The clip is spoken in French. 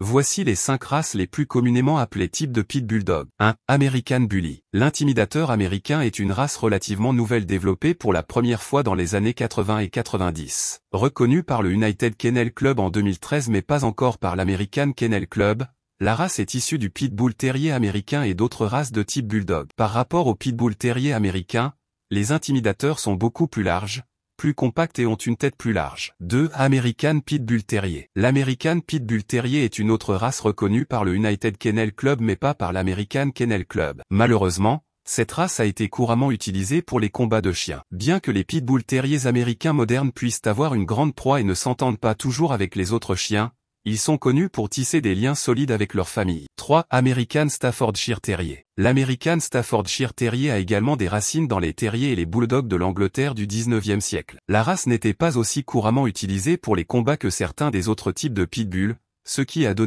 Voici les cinq races les plus communément appelées types de pit bulldog. 1. American Bully. L'intimidateur américain est une race relativement nouvelle développée pour la première fois dans les années 80 et 90. Reconnue par le United Kennel Club en 2013 mais pas encore par l'American Kennel Club, la race est issue du pitbull terrier américain et d'autres races de type bulldog. Par rapport au pitbull terrier américain, les intimidateurs sont beaucoup plus larges, plus compactes et ont une tête plus large. 2. American Bull Terrier. L'American Bull Terrier est une autre race reconnue par le United Kennel Club mais pas par l'American Kennel Club. Malheureusement, cette race a été couramment utilisée pour les combats de chiens. Bien que les pitbull terriers américains modernes puissent avoir une grande proie et ne s'entendent pas toujours avec les autres chiens, ils sont connus pour tisser des liens solides avec leur famille. 3. American Staffordshire Terrier. L'American Staffordshire Terrier a également des racines dans les terriers et les bulldogs de l'Angleterre du 19e siècle. La race n'était pas aussi couramment utilisée pour les combats que certains des autres types de pitbull, ce qui a donné